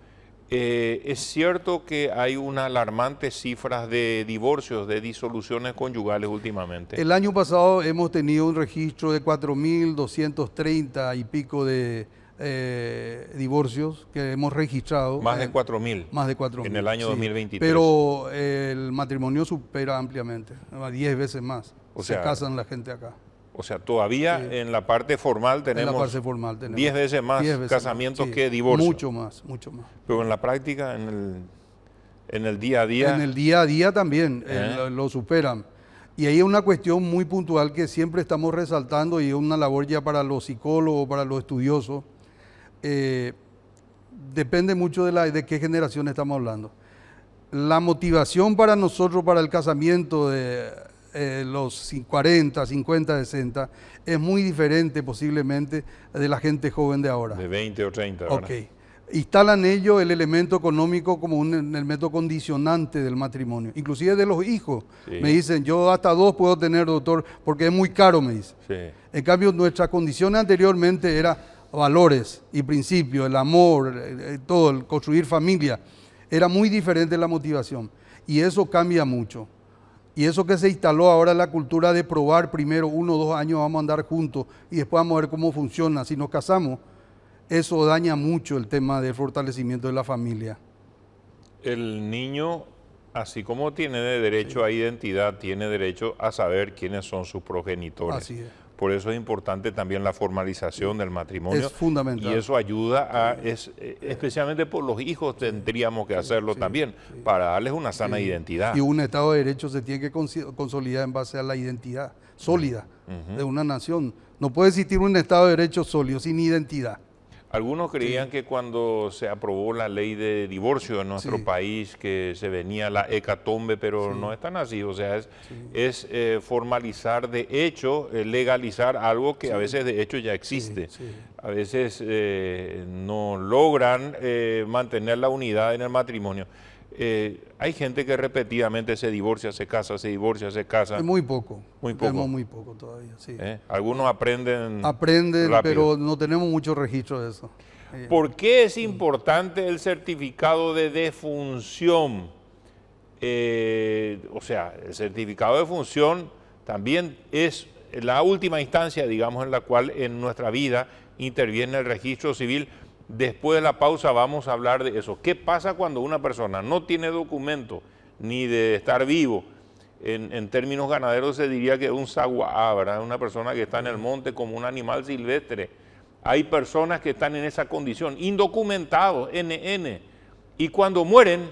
Eh, es cierto que hay unas alarmantes cifras de divorcios, de disoluciones conyugales últimamente. El año
pasado hemos tenido un registro de 4.230 y pico de eh, divorcios que hemos registrado. Más de 4.000. Eh, más de 4.000. En el año 2023. Pero el matrimonio supera ampliamente, 10 veces más. Se casan la gente
acá. O sea, todavía en la parte formal tenemos... 10 veces más casamientos que divorcios. Mucho más, mucho más. Pero en la práctica, en el, día a día... En el
día a día también eh, ¿Eh? lo superan. Y ahí es una cuestión muy puntual que siempre estamos resaltando y es una labor ya para los psicólogos, para los estudiosos. Eh, depende mucho de, la, de qué generación estamos hablando. La motivación para nosotros, para el casamiento, de eh, los 40, 50, 60, es muy diferente posiblemente de la gente joven de ahora. De 20 o 30. ¿verdad? Ok. Instalan ellos el elemento económico como un elemento condicionante del matrimonio, inclusive de los hijos. Me dicen, yo hasta dos puedo tener, doctor, porque es muy caro, me dice. En cambio, nuestra condición anteriormente era valores y principios, el amor, eh, eh, todo, el construir familia. Era muy diferente la motivación. Y eso cambia mucho. Y eso que se instaló ahora la cultura de probar primero uno o dos años vamos a andar juntos y después vamos a ver cómo funciona. Si nos casamos, eso daña mucho el tema del fortalecimiento de la familia.
El niño, así como tiene derecho a identidad, tiene derecho a saber quiénes son sus progenitores. Así es por eso es importante también la formalización del matrimonio. Es fundamental. Y eso ayuda a, es, eh, especialmente por los hijos tendríamos que hacerlo también, para darles una sana identidad. Y un
Estado de Derecho se tiene que consolidar en base a la identidad sólida de una nación. No puede existir un Estado de Derecho sólido sin identidad.
Algunos creían que cuando se aprobó la ley de divorcio en nuestro país, que se venía la hecatombe, pero no es tan así. O sea, es, eh, formalizar de hecho, eh, legalizar algo que a veces de hecho ya existe. A veces eh, no logran mantener la unidad en el matrimonio. Eh, hay gente que repetidamente se divorcia, se casa, se divorcia, se casa. Muy poco. Muy poco. Tenemos muy poco todavía, ¿Eh? Algunos aprenden. Aprenden, pero
no tenemos mucho registro de eso.
Eh, ¿Por qué es importante el certificado de defunción? o sea, el certificado de función también es la última instancia, digamos, en la cual en nuestra vida interviene el registro civil Después de la pausa vamos a hablar de eso. ¿Qué pasa cuando una persona no tiene documento ni de estar vivo? En, términos ganaderos se diría que es un saguá, Una persona que está en el monte como un animal silvestre. Hay personas que están en esa condición, indocumentados, NN. Y cuando mueren,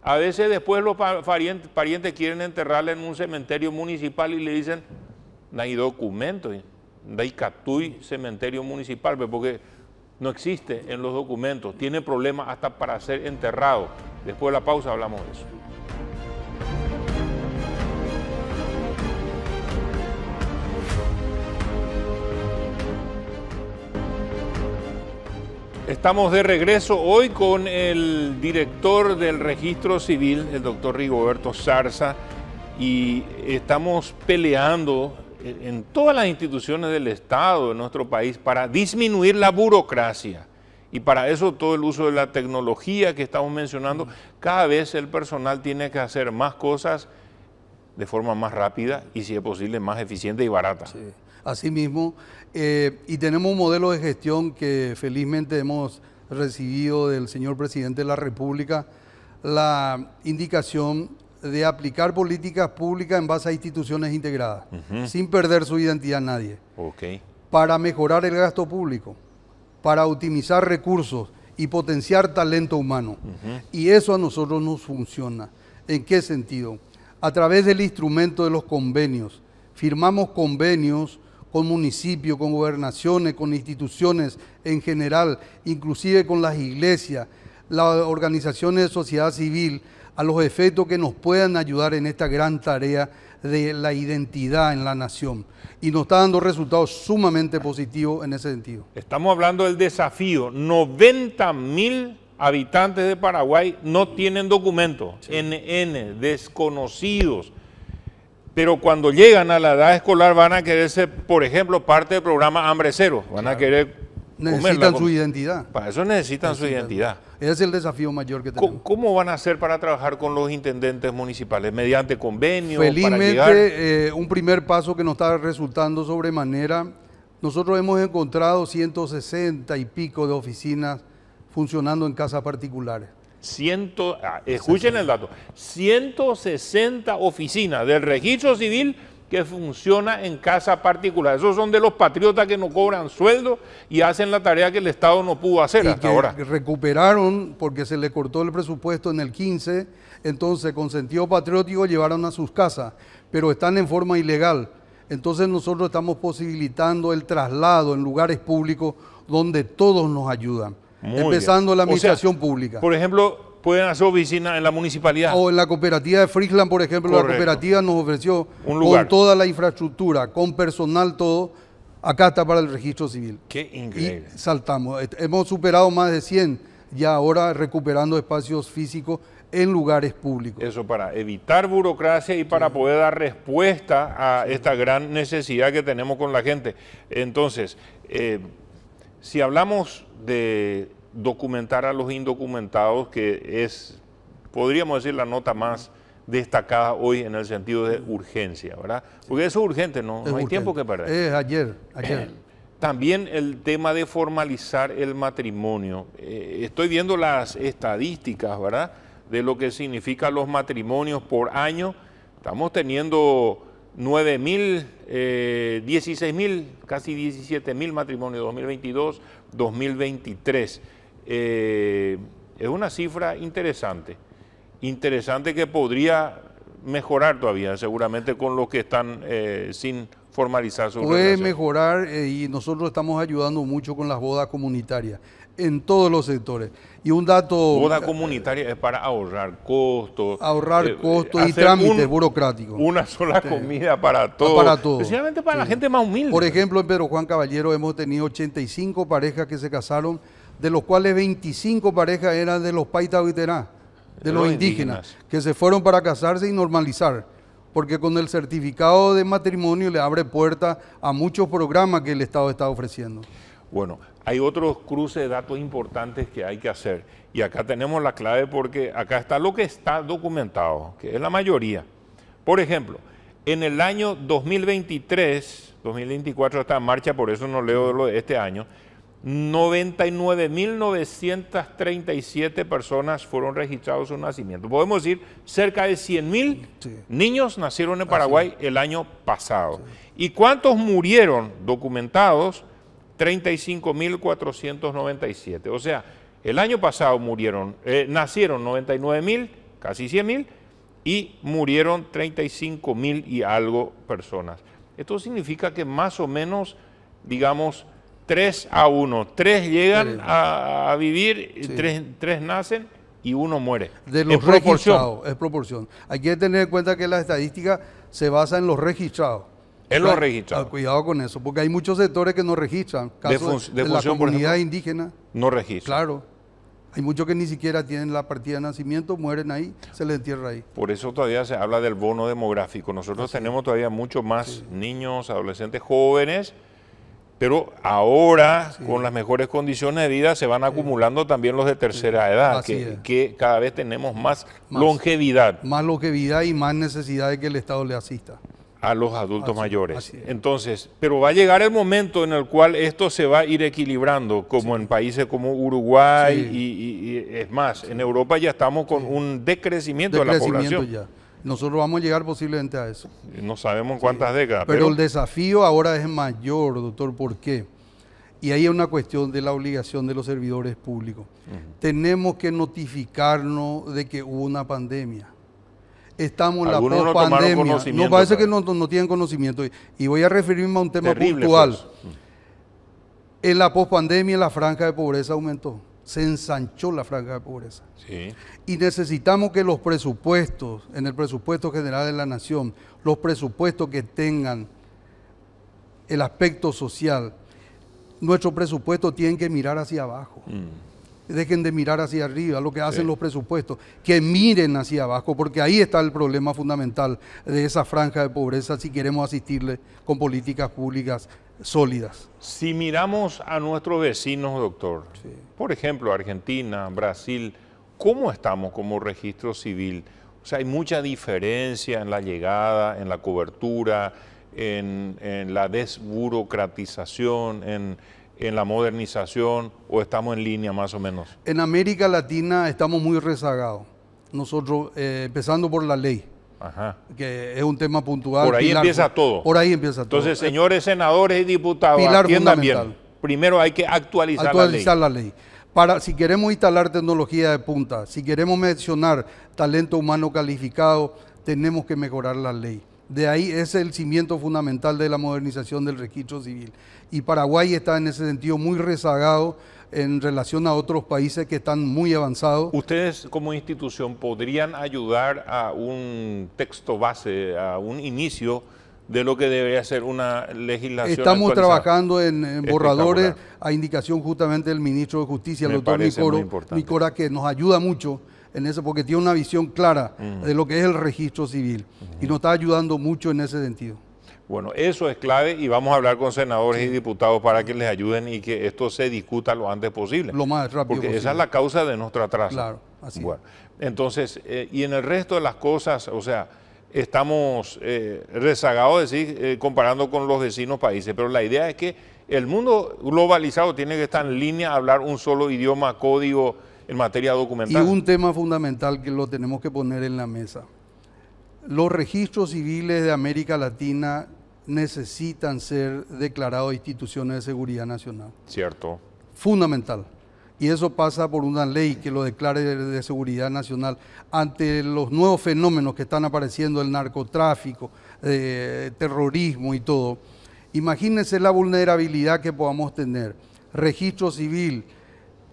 a veces después los parientes, quieren enterrarla en un cementerio municipal y le dicen, no hay documento, no hay cementerio municipal, pues, porque no existe en los documentos, tiene problemas hasta para ser enterrado. Después de la pausa hablamos de eso. Estamos de regreso hoy con el director del registro civil, el doctor Rigoberto Sarza. y estamos peleando en todas las instituciones del Estado, de nuestro país, para disminuir la burocracia. Y para eso todo el uso de la tecnología que estamos mencionando, cada vez el personal tiene que hacer más cosas de forma más rápida y, si es posible, más eficiente y barata. así
Asimismo, eh, y tenemos un modelo de gestión que felizmente hemos recibido del señor presidente de la República, la indicación de aplicar políticas públicas en base a instituciones integradas, sin perder su identidad nadie. Para mejorar el gasto público, para optimizar recursos y potenciar talento humano. Y eso a nosotros nos funciona. ¿En qué sentido? A través del instrumento de los convenios. Firmamos convenios con municipios, con gobernaciones, con instituciones en general, inclusive con las iglesias, las organizaciones de sociedad civil, a los efectos que nos puedan ayudar en esta gran tarea de la identidad en la nación. Y nos está dando resultados sumamente
positivos en ese sentido. Estamos hablando del desafío. 90 mil habitantes de Paraguay no tienen documentos. NN, desconocidos. Pero cuando llegan a la edad escolar van a quererse, por ejemplo, parte del programa Hambre Cero. Van a querer Necesitan su identidad. Para eso necesitan, su identidad.
Ese es el desafío mayor que tenemos.
¿Cómo van a hacer para trabajar con los intendentes municipales? ¿Mediante convenios? Felizmente,
eh, un primer paso que nos está resultando sobremanera. Nosotros hemos encontrado 160 y pico de oficinas funcionando en casas particulares.
Ah, escuchen el dato, 160 oficinas del registro civil que funciona en casa particular. Esos son de los patriotas que no cobran sueldo y hacen la tarea que el Estado no pudo hacer y hasta que ahora.
Recuperaron porque se le cortó el presupuesto en el 15, entonces con sentido patriótico llevaron a sus casas, pero están en forma ilegal. Entonces nosotros estamos posibilitando el traslado en lugares públicos donde todos nos ayudan,
empezando la administración pública. Por ejemplo, pueden hacer oficina en la municipalidad. O en
la cooperativa de Friesland, por ejemplo, la cooperativa nos ofreció Un lugar. con toda la infraestructura, con personal todo, acá está para el registro civil. Qué increíble. saltamos, hemos superado más de 100 ya ahora recuperando espacios físicos en lugares públicos.
Eso para evitar burocracia y para poder dar respuesta a esta gran necesidad que tenemos con la gente. Entonces, eh, si hablamos de documentar a los indocumentados, que es, podríamos decir, la nota más destacada hoy en el sentido de urgencia, ¿verdad? Porque eso es urgente, no, no hay tiempo que perder. Es ayer, ayer. [CLEARS THROAT] También el tema de formalizar el matrimonio. Eh, estoy viendo las estadísticas, ¿verdad? De lo que significan los matrimonios por año. Estamos teniendo 9 mil, 16 eh, mil, casi 17 mil matrimonios 2022, 2023. Eh, es una cifra interesante, interesante que podría mejorar todavía, seguramente con los que están eh, sin formalizar su Puede
mejorar eh, y nosotros estamos ayudando mucho con las bodas comunitarias en todos los sectores. Y un dato... Boda
comunitaria es para ahorrar costos. Ahorrar costos y trámites burocráticos. Una sola comida para ah, todos. Para todos. Especialmente para la gente
más humilde. Por ejemplo, en Pedro Juan Caballero hemos tenido 85 parejas que se casaron de los cuales 25 parejas eran de los Paitahuiterá, de los, indígenas, indígenas, que se fueron para casarse y normalizar, porque con el certificado de matrimonio le abre puerta a muchos programas que el Estado está ofreciendo.
Bueno, hay otros cruces de datos importantes que hay que hacer. Y acá tenemos la clave porque acá está lo que está documentado, que es la mayoría. Por ejemplo, en el año 2023, 2024 está en marcha, por eso no leo lo de este año, 99.937 personas fueron registrados en nacimiento. Podemos decir, cerca de 100.000 niños nacieron en Paraguay el año pasado. ¿Y cuántos murieron documentados? 35.497. O sea, el año pasado murieron, eh, nacieron 99.000, casi 100.000, y murieron 35.000 y algo personas. Esto significa que más o menos, digamos, 3 a 1. Tres llegan a, vivir, tres, nacen y uno muere. De los es registrados, es
proporción. Hay que tener en cuenta que la estadística se basa en los registrados. En los registrados. Ah, cuidado con eso, porque hay muchos sectores que no registran. de, de, de la comunidad indígena.
No registran.
Claro. Hay muchos que ni siquiera tienen la partida de nacimiento, mueren ahí, se les entierra ahí.
Por eso todavía se habla del bono demográfico. Nosotros tenemos todavía muchos más niños, adolescentes, jóvenes pero ahora, con las mejores condiciones de vida, se van acumulando también los de tercera edad, que, cada vez tenemos más, longevidad. Más
longevidad y más necesidad de que el Estado le
asista. A los adultos mayores. Entonces, pero va a llegar el momento en el cual esto se va a ir equilibrando, como en países como Uruguay y, es más, en Europa ya estamos con un decrecimiento, de la población.
Nosotros vamos a llegar posiblemente a eso.
No sabemos cuántas décadas. Pero, el
desafío ahora es mayor, doctor. ¿Por qué? Y ahí es una cuestión de la obligación de los servidores públicos. Tenemos que notificarnos de que hubo una pandemia. Estamos en la post pandemia. No, parece que no, tienen conocimiento. Y voy a referirme a un tema puntual. En la pospandemia la franja de pobreza aumentó se ensanchó la franja de pobreza. Y necesitamos que los presupuestos, en el presupuesto general de la nación, los presupuestos que tengan el aspecto social, nuestro presupuesto tiene que mirar hacia abajo.
Mm.
Dejen de mirar hacia arriba, lo que hacen los presupuestos, que miren hacia abajo, porque ahí está el problema fundamental de esa franja de pobreza si queremos asistirle con políticas públicas sólidas.
Si miramos a nuestros vecinos, doctor, por ejemplo, Argentina, Brasil, ¿cómo estamos como registro civil? O sea, hay mucha diferencia en la llegada, en la cobertura, en, la desburocratización, en, la modernización, o estamos en línea más o menos.
En América Latina estamos muy rezagados, nosotros, eh, empezando por la ley que es un tema puntual. Por ahí empieza todo. Por ahí empieza todo. Entonces,
señores senadores y diputados, Primero hay que actualizar, la ley. La
ley. Para, si queremos instalar tecnología de punta, si queremos mencionar talento humano calificado, tenemos que mejorar la ley. De ahí es el cimiento fundamental de la modernización del registro civil. Y Paraguay está en ese sentido muy rezagado en relación a otros países que están muy avanzados.
¿Ustedes como institución podrían ayudar a un texto base, a un inicio de lo que debería ser una legislación. Estamos trabajando en, borradores
a indicación justamente del ministro de Justicia, el doctor Nicora, que nos ayuda mucho en eso porque tiene una visión clara mm. de lo que es el registro civil y mm. nos está ayudando mucho en ese sentido.
Bueno, eso es clave y vamos a hablar con senadores y diputados para que les ayuden y que esto se discuta lo antes posible. Lo más rápido Porque esa es la causa de nuestro atraso. Claro, así bueno, Entonces, eh, y en el resto de las cosas, o sea, estamos eh, rezagados, decir, eh, comparando con los vecinos países, pero la idea es que el mundo globalizado tiene que estar en línea, hablar un solo idioma, código en materia documental. Y un
tema fundamental que lo tenemos que poner en la mesa. Los registros civiles de América Latina necesitan ser declarados instituciones de seguridad nacional. Cierto. Fundamental. Y eso pasa por una ley que lo declare de seguridad nacional. Ante los nuevos fenómenos que están apareciendo, el narcotráfico, eh, terrorismo y todo, imagínense la vulnerabilidad que podamos tener. Registro civil,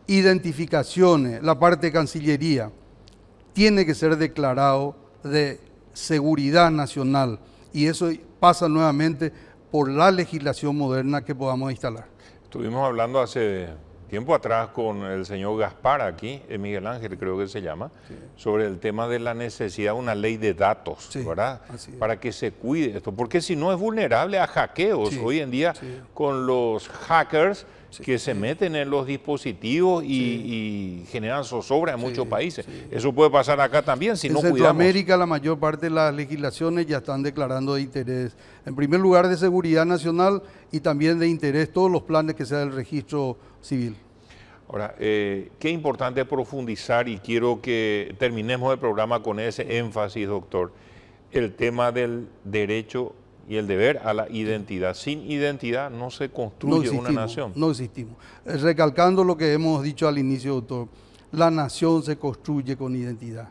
identificaciones, la parte de Cancillería, tiene que ser declarado de seguridad nacional. Y eso pasa nuevamente por la legislación moderna que podamos instalar.
Estuvimos hablando hace tiempo atrás con el señor Gaspar aquí, eh, Miguel Ángel creo que se llama, sobre el tema de la necesidad de una ley de datos, ¿verdad? Para que se cuide esto, porque si no es vulnerable a hackeos hoy en día con los hackers que se meten en los dispositivos y, generan zozobra en muchos países. Eso puede pasar acá también si en no cuidamos. En Centroamérica
la mayor parte de las legislaciones ya están declarando de interés. En primer lugar de seguridad nacional y también de interés todos los planes que sea del registro civil.
Ahora, eh, qué importante profundizar y quiero que terminemos el programa con ese énfasis, doctor, el tema del derecho y el deber a la identidad. Sin identidad no se construye una nación.
No existimos. Eh, recalcando lo que hemos dicho al inicio, doctor, la nación se construye con identidad.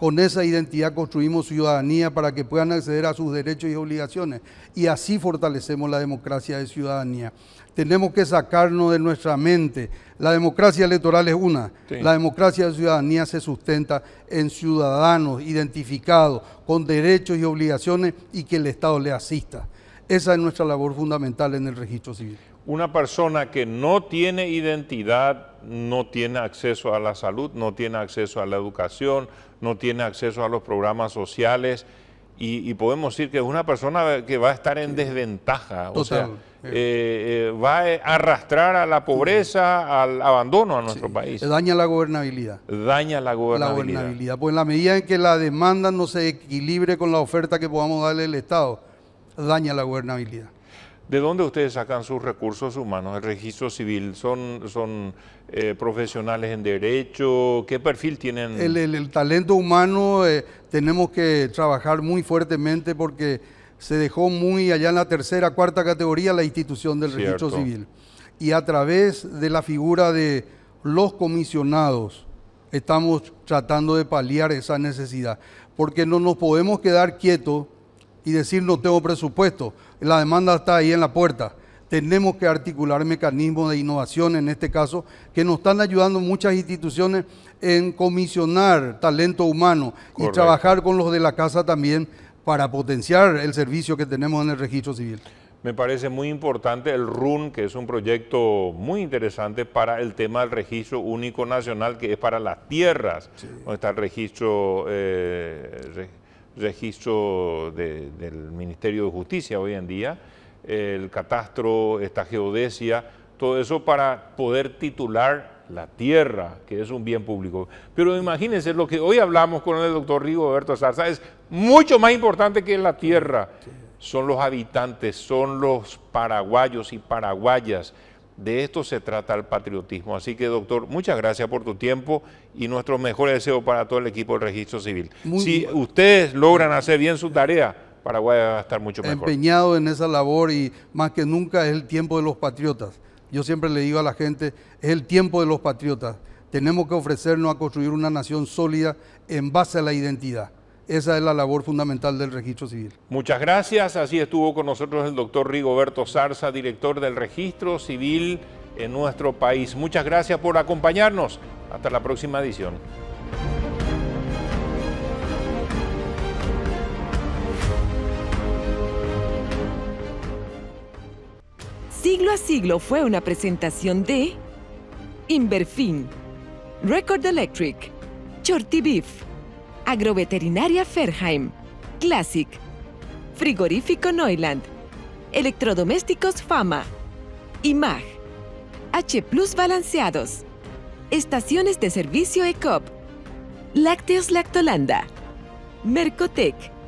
Con esa identidad construimos ciudadanía para que puedan acceder a sus derechos y obligaciones. Y así fortalecemos la democracia de ciudadanía. Tenemos que sacarnos de nuestra mente. La democracia electoral es una. La democracia de ciudadanía se sustenta en ciudadanos identificados con derechos y obligaciones y que el Estado le asista. Esa es nuestra labor fundamental en el registro civil.
Una persona que no tiene identidad, no tiene acceso a la salud, no tiene acceso a la educación, no tiene acceso a los programas sociales y, podemos decir que es una persona que va a estar en desventaja. O sea, eh, eh, va a arrastrar a la pobreza, al abandono a nuestro país.
Daña la gobernabilidad.
Daña la gobernabilidad.
Pues en la medida en que la demanda no se equilibre con la oferta que podamos darle el Estado, daña la gobernabilidad.
¿De dónde ustedes sacan sus recursos humanos? El registro civil, son, son eh, profesionales en derecho? ¿Qué perfil tienen? El,
talento humano eh, tenemos que trabajar muy fuertemente porque se dejó muy allá en la tercera, cuarta categoría la institución del registro civil. Y a través de la figura de los comisionados estamos tratando de paliar esa necesidad, porque no nos podemos quedar quietos y decir no tengo presupuesto, la demanda está ahí en la puerta tenemos que articular mecanismos de innovación, en este caso, que nos están ayudando muchas instituciones en comisionar talento humano y trabajar con los de la casa también para potenciar el servicio que tenemos en el registro civil.
Me parece muy importante el RUN, que es un proyecto muy interesante para el tema del registro único nacional, que es para las tierras, donde está el registro, eh, registro del Ministerio de Justicia hoy en día el catastro, esta geodesia, todo eso para poder titular la tierra, que es un bien público. Pero imagínense, lo que hoy hablamos con el doctor Rigoberto Sarza es mucho más importante que la tierra. Son los habitantes, son los paraguayos y paraguayas. De esto se trata el patriotismo. Así que, doctor, muchas gracias por tu tiempo y nuestro mejores deseos para todo el equipo del registro civil. si ustedes logran hacer bien su tarea, Paraguay va a estar mucho mejor. Empeñado
en esa labor y más que nunca es el tiempo de los patriotas. Yo siempre le digo a la gente, es el tiempo de los patriotas. Tenemos que ofrecernos a construir una nación sólida en base a la identidad. Esa es la labor fundamental del registro civil.
Muchas gracias. Así estuvo con nosotros el doctor Rigoberto Zarza, director del registro civil en nuestro país. Muchas gracias por acompañarnos. Hasta la próxima edición. Siglo a siglo fue una presentación de Inverfin, Record Electric, Shorty Beef, Agroveterinaria Ferheim, Classic, Frigorífico Neuland, Electrodomésticos Fama, IMAG, H Plus Balanceados, Estaciones de Servicio ECOP, Lácteos Lactolanda,
Mercotec,